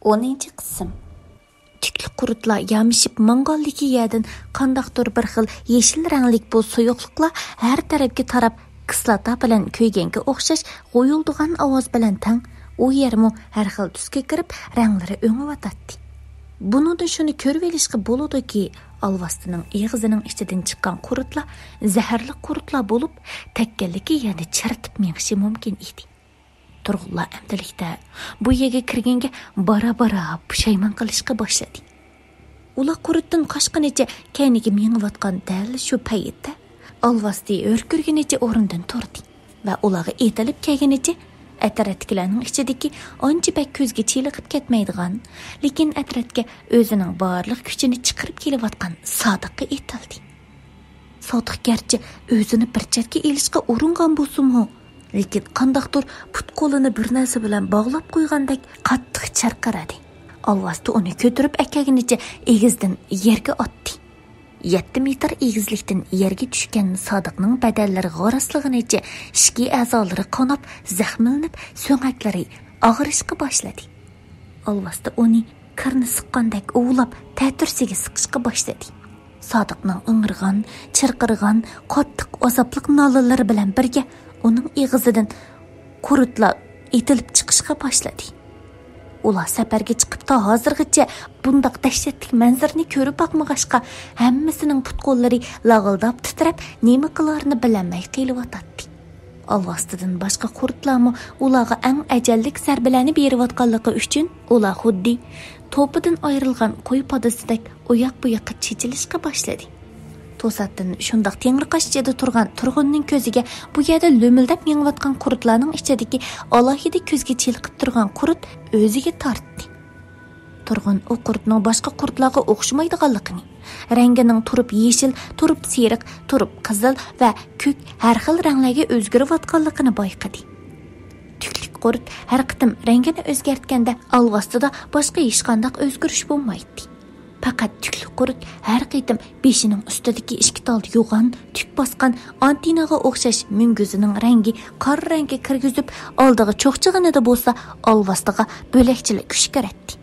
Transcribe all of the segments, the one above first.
10 qism tikli qurutlar yamishib mong'olliki yadin qandaqdir bir xil yeshil ranglik bu тарап har tarafga tarab kislota bilan kuyganga o'xshash таң ovoz bilan tang u yermi har xil tusga kirib ranglari o'ngiyotadi bunida shuni ko'rib olishga bo'ludiki алвастының eg'izining ichidan chiqqan qurutlar zaharli qurutlar bo'lib takkanliki яны чартып mumkin edi turg'unlar amdilikda bu yerga kirganga bora bora pushaymon qilishga boshladi ular qurutdan qochganicha kayniga mengiyotgan dal shu paytda olvosti o'rkirgunicha o'rindan turdi va ularga etilib kelganicha atratkilarning ichidagi ancha bak ko'zga chiliqib ketmaydigan lekin atratga o'zining borliq kuchini chiqarib kelayotgan sodiqqa etildi sodiq garchi o'zini bir chetga elishga uringan bo'lsinmi lekin qandaqdir put qo'lini bir narsa bilan bog'lab qo'ygandek qattiq charqaradi olvasti uni ko'tarib akaginicha egizdan yerga otdi yetti metr egizlikdan yerga tushgan sodiqning badallari g'orasligunicha ishki a'zolari qonab zahmlanib so'ngaklari og'rishqa boshladi olvasti uni kirni siqqandek uvlab tatursiga siqishqa boshladi sodiqning ing'irg'an chirqirg'an qattiq azoblik nolalari bilan birga Оның ig'izidan qurutlar etilib chiqishga boshladi Ола safarga chiqib to hozirgacha bundoq dahshatli manzarni ko'rib boqmag'ashqa hammasining put qo'llari lag'ildab titrab nima qilarini bilolmay qiyilvotadi olvostidan boshqa qurtlarmi ularga әң ajallik zarbalarni berayotganligi uchun to'pidan qo'y podasidek oyoq bu yoqqa chechilishga to'satdan shundoq tengriqosh ichida turgan turg'unning ko'ziga bu yerda lo'mildab yengayotgan qurutlarning ichidagi alohida ko'zga chilqib turgan qurut o'ziga tortdi turg'un u qurutning boshqa qurutlarga o'xshamaydiganligini rangining turib yeshil turib seriq turib qizil va ko'k har xil ranglarga o'zgarayotganligini boyqadi tuklik qurut har qitim rangini o'zgartganda olvostida boshqa hech qandaq o'zgarish bo'lmaydi faqat tukli qurut har qaytim beshining ustidagi ishki toldi yo'g'on tuk bosgan antinaga o'xshash minguzining rangi qora rangga kirgizib oldiga cho'qchig'inida bo'lsa olvostiga bo'lakchilik kuch kiratdi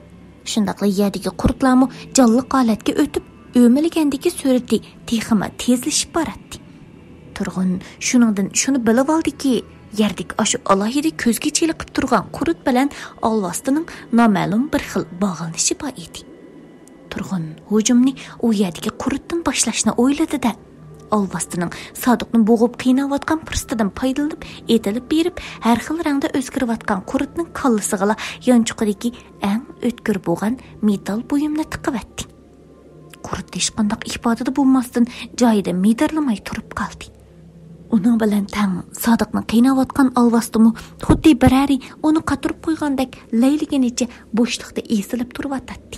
shundoqla yerdagi qurtlarmi jonli holatga o'tib o'milgandagi surati texima tezlashib boradi turg'un shuningdan shuni bilib oldiki yerdik ashu alohida ko'zga chiliqib turgan qurut bilan olvostining noma'lum bir xil bog'lanishi bor edi turg'un hujumni u yerdagi qurutdan boshlashni o'yladida olvastining sodiqni bo'g'ib qiynayotgan pirstidan foydalanib etilib berib har xil rangda o'zgarayotgan qurutni kollasig'ila yonchuqidagi ang o'tkir bo'lgan metal buyumni tiqivatdi qurut hech qanday ifodada bo'lmasdan joyida medirlamay turib qoldi uning bilan tang sodiqni qiynayotgan olvastimu xuddi birari uni qotirib qo'ygandek layliganicha bo'shliqda esilib turvatadi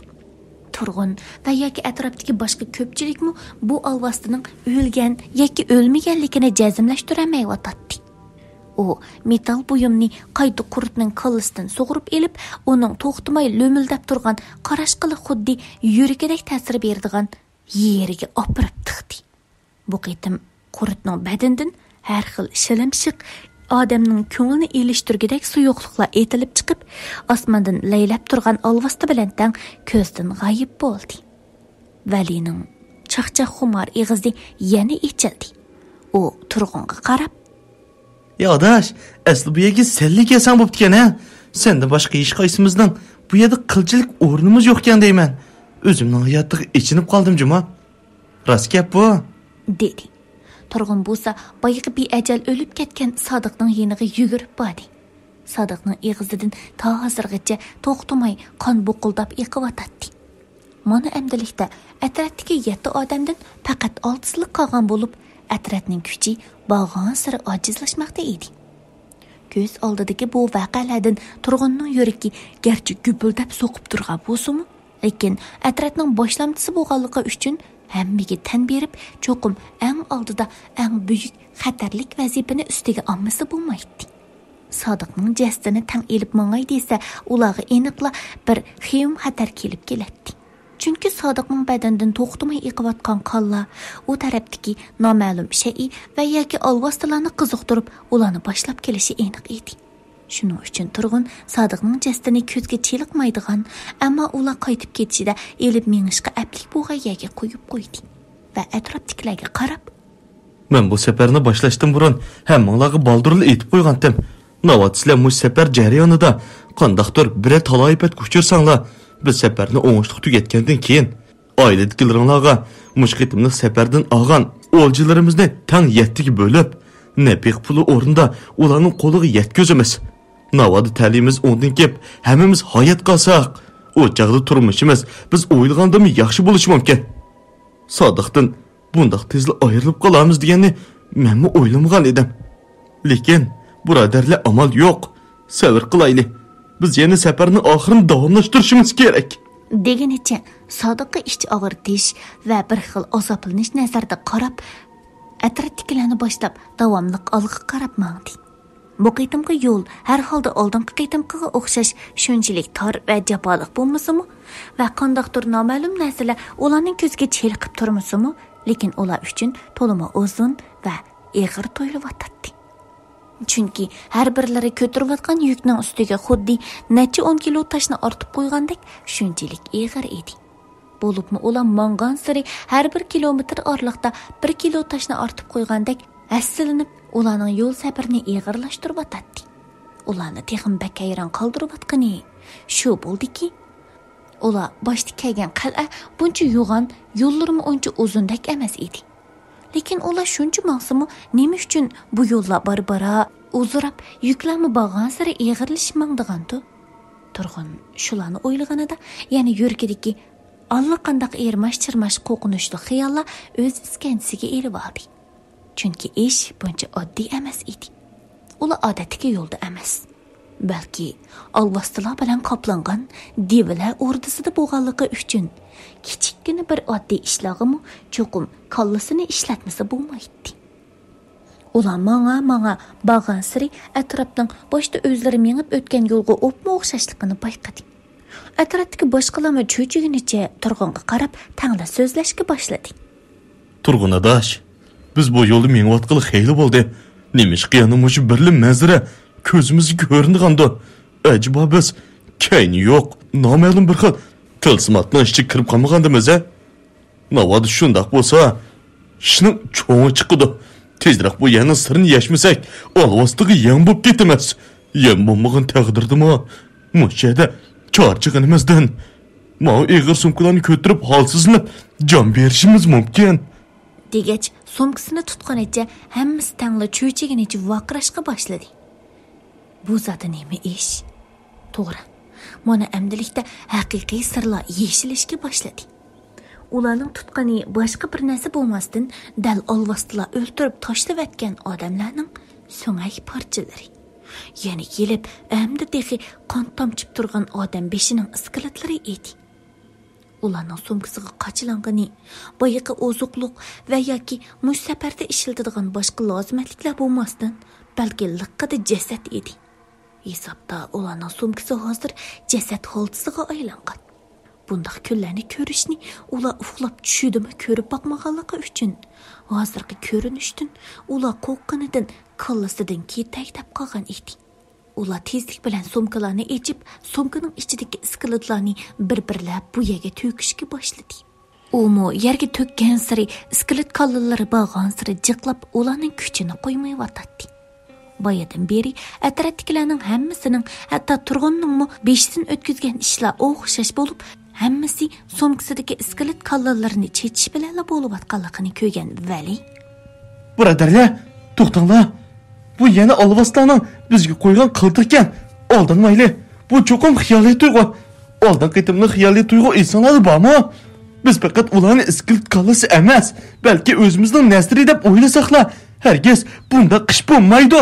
тұрғын да яки әтраптыки башка көпчілікмі бу алвастының өлген яки өлмегенлігіне жәзімләштіремей ватады о металл бұйымны қайты құрытның қылыстын соғырып еліп оның тоқтымай лөмілдәп тұрған қарашқылы худди юрекедәк тәсір бердіған ерге опырып тықты бұ қетім құрытның бәдіндін әр хыл шылымшық odamning ko'nglini elishtirgidek suyuqliqlar etilib chiqib osmondan laylab turgan olvosti bilan tang ko'zdan g'ayib bo'ldi valining chaqchaq xumor ig'izi yana ichildi u turg'unga qarab ey adash asli bu yerga senlik yasam bo'ptikan a sendan boshqa hech qaysimizdan bu yerda qilchilik o'rnimiz yo'qkan deyman o'zimni hayotda ichinib qoldim juma rost gap bu dedi turg'un bo'lsa boyagi beajal o'lib ketgan sodiqning yeniga yugurib bordi sodiqning eg'izidan to hozirgacha to'xtamay qon bo'qildab yiqivotatdi mana endilikda atrofdagi yetti odamdan faqat oltisili qolgan bo'lib atrofning kuchi borgan siri ojizlashmoqda edi ko'z oldidagi bu voqealardan turg'unning yuragi garchi gupildab so'qib turgan bo'lsimi lekin atrofning boshlamchisi bo'lganligi uchun hammaga tan berib cho'qim ang oldida ang buyuk xatarlik vazifani ustiga olmasa bo'lmaydi sodiqning jasadini tan elib mong'ay desa ulag'i aniqla bir xiyum xatar kelib keladi chunki sodiqning badanidan to'xtamay eqiyotgan qonlar u tarafdagi noma'lum shai va yoki olvostalarni qiziqtirib ularni boshlab kelishi aniq edi Шуның үшін тұрғын Садықның жастыны көзге чилықмайдыған, әмма ула қайтып кетшіде еліп меңішқа әплік болға еге қойып қойды. Вә әтраптікіләге қарап, Мен бұл сәпәрні башлаштым бұрын, әм мұңлағы балдырлы етіп қойғантым. Нават сілі мұз сәпәр жәрияныда, қандақтыр бірі талай пәт күшірсаңла, біз сәпәрні оңыштық түгеткенден кейін, ailedikilerinlarga mushqitimni safardan olgan o'ljilarimizni tang yettiga bo'lib nabiq puli o'rnida ularning qo'liga yetkazamiz navoda ta'limimiz o'ndin kelib hammamiz hayot qolsaq o'chaqda turmushimiz biz o'ylagandan yaxshi bo'lishi mumkin sodiqdan bundoq tezla ayrilib qolamiz deganni manmi o'ylamagan edim lekin birodarlar amal yo'q sabr qilayli biz yana safarni oxirini davomlashtirishimiz kerak deganicha sodiqqa ichi og'ritish va bir xil azoblanish nazarda qarab atrofdagilarni boshlab davomli olg'a qarab mangdi bu qitimqi yo'l har holda oldingi qitimqiga o'xshash shunchalik tor va jafoliq bo'lmasimi va qandoqdir noma'lum narsalar ularning ko'ziga chelqib turmasimi lekin ular uchun to'lima uzun va eg'ir tuyulyotdi chunki har birlari ko'tarayotgan yukning ustiga xuddi necha o'n kilo tashni ortib qo'ygandek shunchalik eg'ir edi bo'libmi ular mangan siri har bir kilometr orliqda bir kilo tashni ortib qo'ygandek әсілініп, оланың yol сәпіріне еғірлаштырып ататты. Оланы тегін бәк әйран қалдырып атқыны. Шу болды ки, ola başda kelgan qal'a buncha yo'g'on yo'llarmi uncha uzundak emas edi lekin ular shuncha maqsimi nima uchun bu yo'llar bar bara uzirab yuklanib borgan sari eg'irlishmangdigantu turg'un shularni o'ylaganida ya'ni yuragidagi allaqandaq ermash chirmash qo'rqinchli xiyollar o'z iskancisiga elib oldi chunki ish buncha oddiy emas edi ula odatdagi yo'lda emas balki olloh tilo bilan qoplangan devalar o'rdisida bo'lganligi uchun kichikkina bir oddiy ishlog'imu cho'qim kollasini ishlatmasa bo'lmaydi ular manga manga borgan siri atrofning boshda o'zlari mengib o'tgan yo'lga o'pma o'xshashligini payqadik atrofdagi boshqalarmi cho'chigunicha turg'unga qarab tangla so'zlashga turg'un turg'unadash Biz bu yolda mengvatqılı xeyli boldi. Nemiş qiyanı muşu birli mənzirə közümüzü görünüqandı. Acaba biz kayn yoq, naməlum bir xil tilsimatlan işçi kirib qolmagandimiz a e? Navadı şundaq bolsa, işinin çoğu çıqıdı. Tezroq bu yana sirni yashmasak, olvostig'i yam bo'lib ketamiz. Yam bo'lmagan taqdirdimi? Mushada charchig'imizdan Mau eg'ir sumkalarni ko'tirib holsizlanib, jon berishimiz mumkin. Degach, Сумкасыны тутқаныча hammasi tangla cho'chiginicha vaqrashqa boshladi. Bu zati nima ish? To'g'ri. Mana amdilikda haqiqiy sirlar yeshilishga boshladi. ularning tutqani boshqa bir narsa bo'lmasdan dal olvostila o'ltirib tashlavatgan odamlarning so'ngak parchalari yana kelib endi texi qon tomchib turgan odam beshining iskeletlari edi ularning sumkasiga qachilangani boyiqi ozuqliq va yoki mush safarda ishiltiradigan boshqa lozimatliklar bo'lmasdan balki liqqada jasad edi hisobda ularning sumkasi hozir jasad xoltisiga aylangan bundaq kunlarni ko'rishni ular uxlab tushidimi ko'rib boqmaganligi uchun hozirgi ko'rinishdan ular qo'rqqanidan kallasidan ketak tap qolgan edi ular tezlik bilan sumkalarni echib sumkaning ichidagi iskeletlarni bir birlab bu yerga to'kishga boshladi umu yerga tökkan siri iskelet kallalari bag'an siri jiqlab ularning kuchini qo'ymay boyadan beri atrofdagilarning hammasining hatto turg'unninmi beshsin o'tkazgan ishlar o'xshash bo'lib hammasi sumkasidagi iskelet kallalarini chechish bilan bo'layotganligini ko'rgan vali birodarlar to'xtanglar bu yana oliboslarning bizga qo'ygan qildiq ekan aldanmayli bu cho'qim xiyoliy tuyg'u oldan qitimli xiyoliy tuyg'u insonlar bormi biz faqat ularni iskilt kalasi emas balki o'zimizning nasri deb o'ylasaklar hargiz bunda qish bo'lmaydi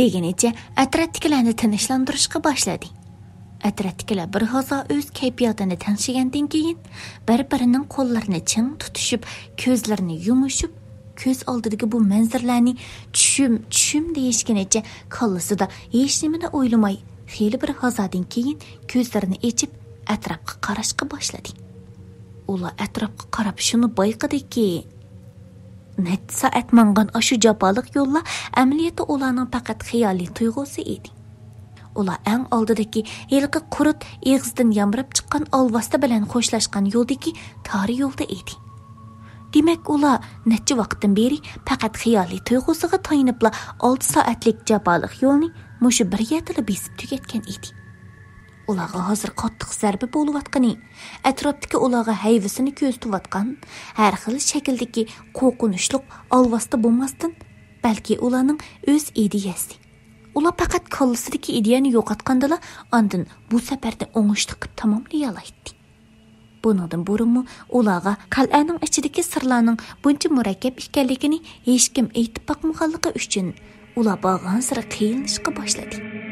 degunicha atrofdagilarni tinchlantirishga boshladi atrofdagilar bir hozo o'z kayfiyatini tanishigandan keyin bir birining qo'llarini chin tutishib ko'zlarini yumishib ko'z oldidagi bu manzarlarning tushim tushim deyishganicha kallasida hech nimani o'ylamay xeyli bir hazadan keyin ko'zlarini echib atrofga qarashga boshladi ular atrofga qarab shuni bayqadiki necha soat mangan ashu jopoliq yo'llar amaliyotda ularning faqat xiyoliy tuyg'usi edi ular ang oldidagi ilqi qurut eg'izdan yamrab chiqqan olvosta bilan xo'shlashgan yo'ldagi tori yo'lda edi demak ula necha vaqtdan beri faqat xiyoliy tuyg'usiga tayanibla 6 soatlik jaboliq yo'lni mushu bir yatili besib tugatgan edi ularga hozir qattiq zarba bo'layotgani atrofdagi ularga hayvisini ko'zitayotgan har xil shakldagi qo'rqinchli olvosta bo'lmasdan balki ularning o'z ideyasi ular faqat kollasidagi ideyani yo'qotgandala andin bu safarda o'ngishli qilib tamomlayoladi Бұныңдың бұрымы олаға қал әнің үшідікі сырланың бұнчы мұракеп ішкәлігіні ешкім әйтіп бақымғалығы үшін ұла бағансыры қиылышқы башлады.